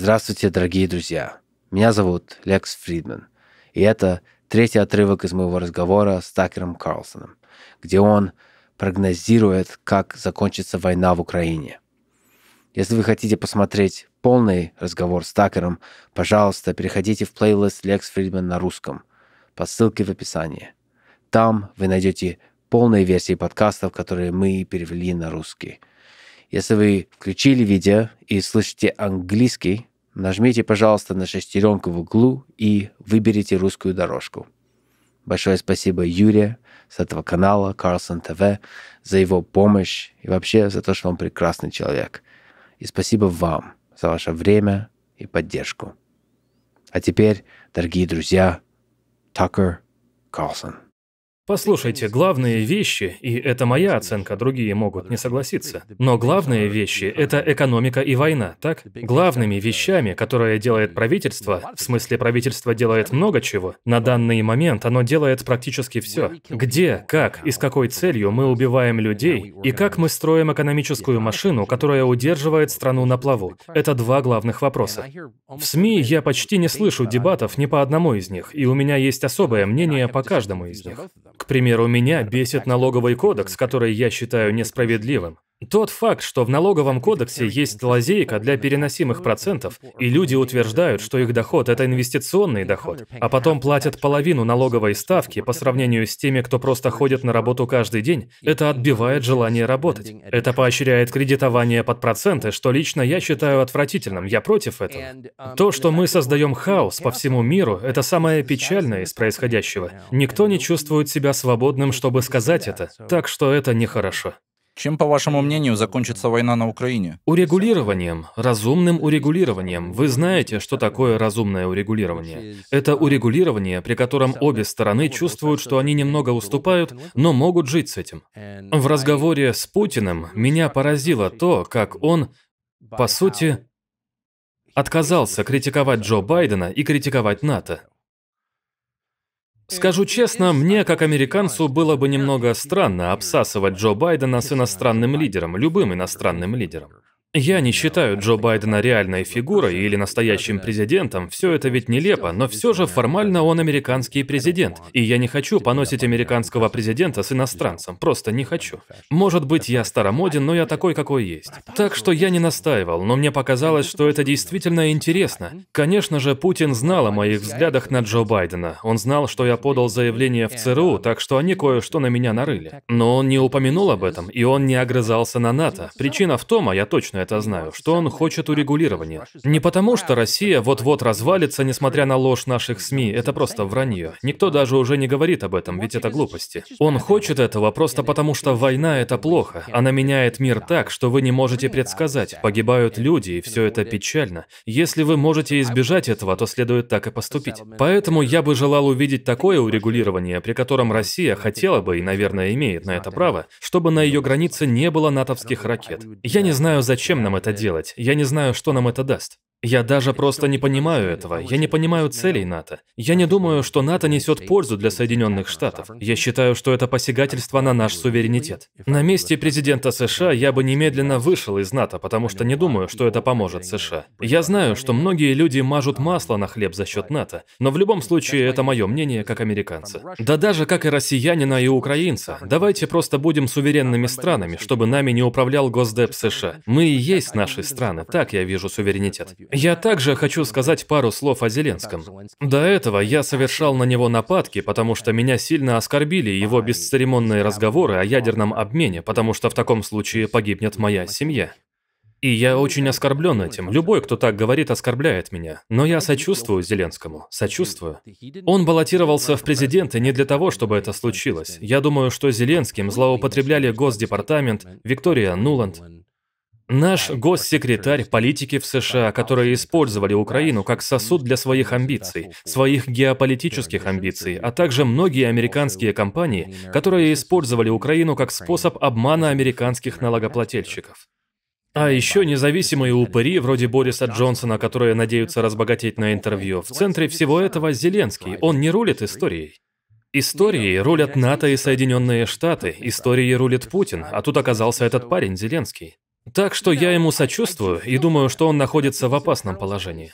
Здравствуйте, дорогие друзья. Меня зовут Лекс Фридман, и это третий отрывок из моего разговора с Такером Карлсоном, где он прогнозирует, как закончится война в Украине. Если вы хотите посмотреть полный разговор с Такером, пожалуйста, переходите в плейлист Лекс Фридман на русском по ссылке в описании. Там вы найдете полные версии подкастов, которые мы перевели на русский. Если вы включили видео и слышите английский, Нажмите, пожалуйста, на шестеренку в углу и выберите русскую дорожку. Большое спасибо Юре с этого канала, Carlson TV за его помощь и вообще за то, что он прекрасный человек. И спасибо вам за ваше время и поддержку. А теперь, дорогие друзья, Такер Карлсон. Послушайте, главные вещи, и это моя оценка, другие могут не согласиться, но главные вещи – это экономика и война, так? Главными вещами, которые делает правительство, в смысле правительство делает много чего, на данный момент оно делает практически все. Где, как и с какой целью мы убиваем людей, и как мы строим экономическую машину, которая удерживает страну на плаву. Это два главных вопроса. В СМИ я почти не слышу дебатов ни по одному из них, и у меня есть особое мнение по каждому из них примеру, меня бесит налоговый кодекс, который я считаю несправедливым. Тот факт, что в налоговом кодексе есть лазейка для переносимых процентов, и люди утверждают, что их доход – это инвестиционный доход, а потом платят половину налоговой ставки по сравнению с теми, кто просто ходит на работу каждый день, это отбивает желание работать. Это поощряет кредитование под проценты, что лично я считаю отвратительным, я против этого. Um, То, что мы создаем хаос по всему миру, это самое печальное из происходящего. Никто не чувствует себя свободным, чтобы сказать это, так что это нехорошо. Чем, по вашему мнению, закончится война на Украине? Урегулированием, разумным урегулированием. Вы знаете, что такое разумное урегулирование. Это урегулирование, при котором обе стороны чувствуют, что они немного уступают, но могут жить с этим. В разговоре с Путиным меня поразило то, как он, по сути, отказался критиковать Джо Байдена и критиковать НАТО. Скажу честно, мне, как американцу, было бы немного странно обсасывать Джо Байдена с иностранным лидером, любым иностранным лидером. Я не считаю Джо Байдена реальной фигурой или настоящим президентом, все это ведь нелепо, но все же формально он американский президент, и я не хочу поносить американского президента с иностранцем, просто не хочу. Может быть, я старомоден, но я такой, какой есть. Так что я не настаивал, но мне показалось, что это действительно интересно. Конечно же, Путин знал о моих взглядах на Джо Байдена, он знал, что я подал заявление в ЦРУ, так что они кое-что на меня нарыли. Но он не упомянул об этом, и он не огрызался на НАТО. Причина в том, а я точно точно это знаю, что он хочет урегулирования. Не потому, что Россия вот-вот развалится, несмотря на ложь наших СМИ, это просто вранье. Никто даже уже не говорит об этом, ведь это глупости. Он хочет этого просто потому, что война – это плохо. Она меняет мир так, что вы не можете предсказать. Погибают люди, и все это печально. Если вы можете избежать этого, то следует так и поступить. Поэтому я бы желал увидеть такое урегулирование, при котором Россия хотела бы и, наверное, имеет на это право, чтобы на ее границе не было натовских ракет. Я не знаю, зачем зачем нам это делать? Я не знаю, что нам это даст. Я даже просто не понимаю этого. Я не понимаю целей НАТО. Я не думаю, что НАТО несет пользу для Соединенных Штатов. Я считаю, что это посягательство на наш суверенитет. На месте президента США я бы немедленно вышел из НАТО, потому что не думаю, что это поможет США. Я знаю, что многие люди мажут масло на хлеб за счет НАТО, но в любом случае это мое мнение как американца. Да даже как и россиянина и украинца. Давайте просто будем суверенными странами, чтобы нами не управлял Госдеп США. Мы и есть наши страны, так я вижу суверенитет. Я также хочу сказать пару слов о Зеленском. До этого я совершал на него нападки, потому что меня сильно оскорбили его бесцеремонные разговоры о ядерном обмене, потому что в таком случае погибнет моя семья. И я очень оскорблен этим. Любой, кто так говорит, оскорбляет меня. Но я сочувствую Зеленскому. Сочувствую. Он баллотировался в президенты не для того, чтобы это случилось. Я думаю, что Зеленским злоупотребляли Госдепартамент, Виктория Нуланд, Наш госсекретарь политики в США, которые использовали Украину как сосуд для своих амбиций, своих геополитических амбиций, а также многие американские компании, которые использовали Украину как способ обмана американских налогоплательщиков. А еще независимые упыри вроде Бориса Джонсона, которые надеются разбогатеть на интервью. В центре всего этого Зеленский. Он не рулит историей. Истории рулят НАТО и Соединенные Штаты, Истории рулит Путин, а тут оказался этот парень Зеленский. Так что я ему сочувствую и думаю, что он находится в опасном положении.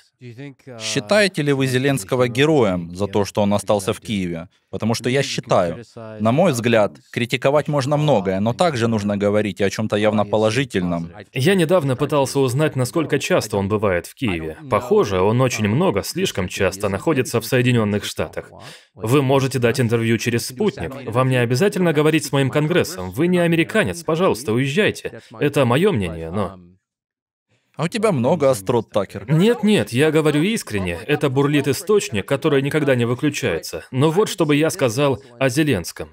Считаете ли вы Зеленского героем за то, что он остался в Киеве? Потому что я считаю. На мой взгляд, критиковать можно многое, но также нужно говорить о чем-то явно положительном. Я недавно пытался узнать, насколько часто он бывает в Киеве. Похоже, он очень много, слишком часто находится в Соединенных Штатах. Вы можете дать интервью через спутник. Вам не обязательно говорить с моим конгрессом. Вы не американец, пожалуйста, уезжайте. Это мое мнение мнение, но... А у тебя много острот, Такер. Нет, нет, я говорю искренне. Это бурлит источник, который никогда не выключается. Но вот чтобы я сказал о Зеленском.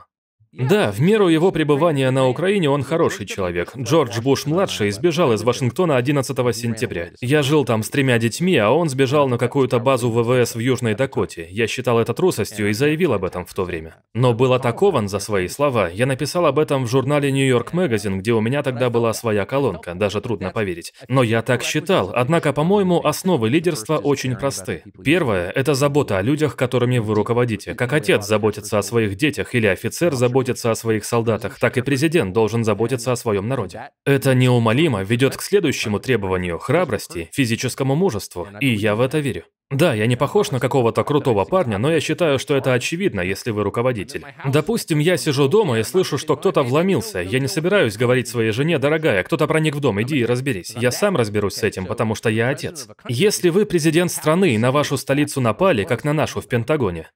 Да, в меру его пребывания на Украине он хороший человек. Джордж Буш-младший сбежал из Вашингтона 11 сентября. Я жил там с тремя детьми, а он сбежал на какую-то базу ВВС в Южной Дакоте. Я считал это трусостью и заявил об этом в то время. Но был атакован за свои слова. Я написал об этом в журнале New York Magazine, где у меня тогда была своя колонка, даже трудно поверить. Но я так считал. Однако, по-моему, основы лидерства очень просты. Первое – это забота о людях, которыми вы руководите. Как отец заботится о своих детях или офицер заботится Заботиться о своих солдатах, так и президент должен заботиться о своем народе. Это неумолимо ведет к следующему требованию – храбрости, физическому мужеству, и я в это верю. Да, я не похож на какого-то крутого парня, но я считаю, что это очевидно, если вы руководитель. Допустим, я сижу дома и слышу, что кто-то вломился. Я не собираюсь говорить своей жене, дорогая, кто-то проник в дом, иди и разберись. Я сам разберусь с этим, потому что я отец. Если вы президент страны и на вашу столицу напали, как на нашу в Пентагоне,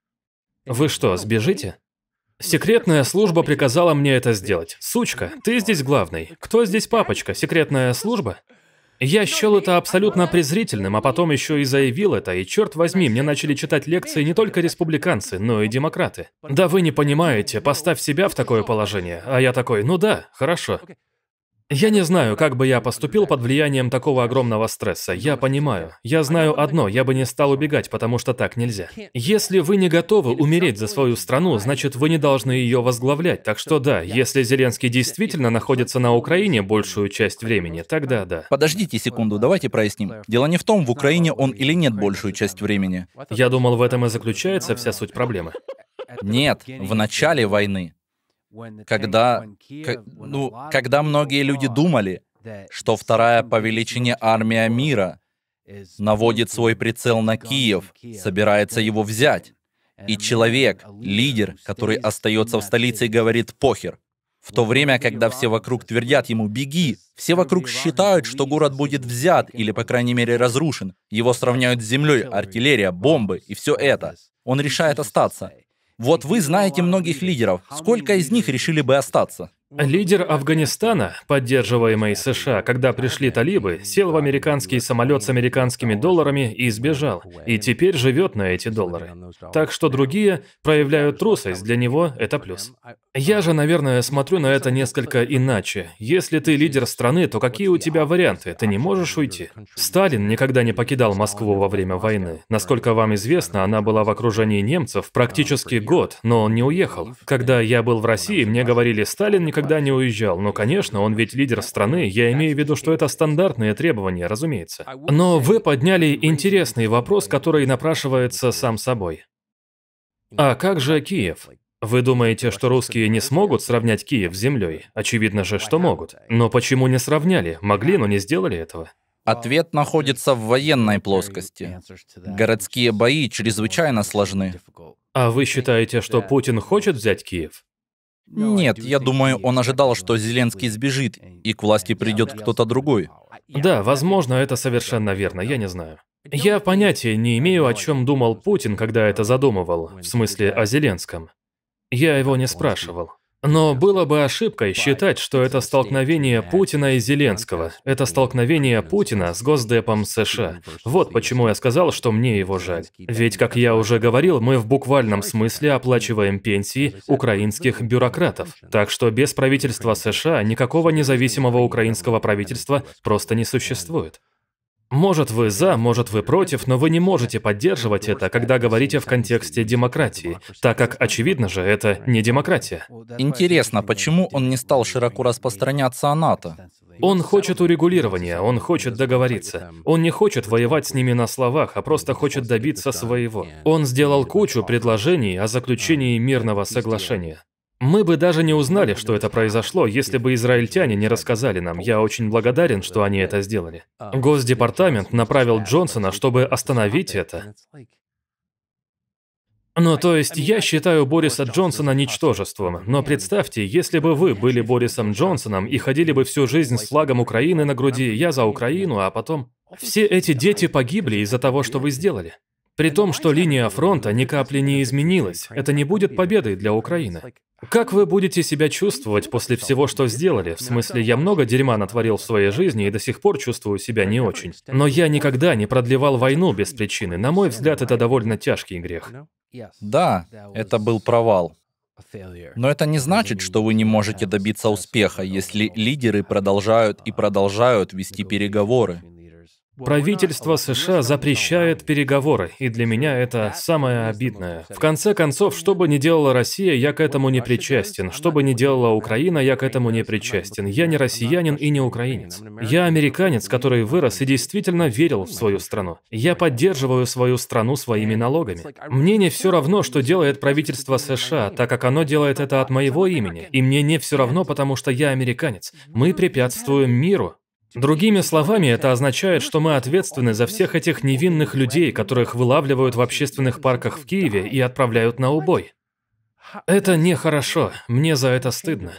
вы что, сбежите? Секретная служба приказала мне это сделать. Сучка, ты здесь главный. Кто здесь папочка? Секретная служба? Я счел это абсолютно презрительным, а потом еще и заявил это, и черт возьми, мне начали читать лекции не только республиканцы, но и демократы. Да вы не понимаете, поставь себя в такое положение. А я такой, ну да, хорошо. Я не знаю, как бы я поступил под влиянием такого огромного стресса. Я понимаю. Я знаю одно, я бы не стал убегать, потому что так нельзя. Если вы не готовы умереть за свою страну, значит, вы не должны ее возглавлять. Так что да, если Зеленский действительно находится на Украине большую часть времени, тогда да. Подождите секунду, давайте проясним. Дело не в том, в Украине он или нет большую часть времени. Я думал, в этом и заключается вся суть проблемы. Нет, в начале войны когда, ну, когда многие люди думали, что вторая по величине армия мира наводит свой прицел на Киев, собирается его взять. И человек, лидер, который остается в столице и говорит «похер», в то время, когда все вокруг твердят ему «беги», все вокруг считают, что город будет взят или, по крайней мере, разрушен. Его сравняют с землей, артиллерия, бомбы и все это. Он решает остаться. Вот вы знаете многих лидеров. Сколько из них решили бы остаться? Лидер Афганистана, поддерживаемый США, когда пришли талибы, сел в американский самолет с американскими долларами и сбежал, и теперь живет на эти доллары. Так что другие проявляют трусость, для него это плюс. Я же, наверное, смотрю на это несколько иначе. Если ты лидер страны, то какие у тебя варианты? Ты не можешь уйти. Сталин никогда не покидал Москву во время войны. Насколько вам известно, она была в окружении немцев практически год, но он не уехал. Когда я был в России, мне говорили, Сталин никогда никогда не уезжал. Но, конечно, он ведь лидер страны. Я имею в виду, что это стандартные требования, разумеется. Но вы подняли интересный вопрос, который напрашивается сам собой. А как же Киев? Вы думаете, что русские не смогут сравнять Киев с землей? Очевидно же, что могут. Но почему не сравняли? Могли, но не сделали этого. Ответ находится в военной плоскости. Городские бои чрезвычайно сложны. А вы считаете, что Путин хочет взять Киев? Нет, я думаю, он ожидал, что Зеленский сбежит, и к власти придет кто-то другой. Да, возможно, это совершенно верно, я не знаю. Я понятия не имею, о чем думал Путин, когда это задумывал, в смысле о Зеленском. Я его не спрашивал. Но было бы ошибкой считать, что это столкновение Путина и Зеленского. Это столкновение Путина с Госдепом США. Вот почему я сказал, что мне его жаль. Ведь, как я уже говорил, мы в буквальном смысле оплачиваем пенсии украинских бюрократов. Так что без правительства США никакого независимого украинского правительства просто не существует. Может, вы за, может, вы против, но вы не можете поддерживать это, когда говорите в контексте демократии, так как, очевидно же, это не демократия. Интересно, почему он не стал широко распространяться о НАТО? Он хочет урегулирования, он хочет договориться. Он не хочет воевать с ними на словах, а просто хочет добиться своего. Он сделал кучу предложений о заключении мирного соглашения. Мы бы даже не узнали, что это произошло, если бы израильтяне не рассказали нам. Я очень благодарен, что они это сделали. Госдепартамент направил Джонсона, чтобы остановить это. Ну, то есть, я считаю Бориса Джонсона ничтожеством, но представьте, если бы вы были Борисом Джонсоном и ходили бы всю жизнь с флагом Украины на груди, я за Украину, а потом... Все эти дети погибли из-за того, что вы сделали. При том, что линия фронта ни капли не изменилась, это не будет победой для Украины. Как вы будете себя чувствовать после всего, что сделали? В смысле, я много дерьма натворил в своей жизни и до сих пор чувствую себя не очень. Но я никогда не продлевал войну без причины. На мой взгляд, это довольно тяжкий грех. Да, это был провал. Но это не значит, что вы не можете добиться успеха, если лидеры продолжают и продолжают вести переговоры. Правительство США запрещает переговоры, и для меня это самое обидное. В конце концов, что бы ни делала Россия, я к этому не причастен. Что бы ни делала Украина, я к этому не причастен. Я не россиянин и не украинец. Я американец, который вырос и действительно верил в свою страну. Я поддерживаю свою страну своими налогами. Мне не все равно, что делает правительство США, так как оно делает это от моего имени. И мне не все равно, потому что я американец. Мы препятствуем миру, Другими словами, это означает, что мы ответственны за всех этих невинных людей, которых вылавливают в общественных парках в Киеве и отправляют на убой. Это нехорошо, мне за это стыдно.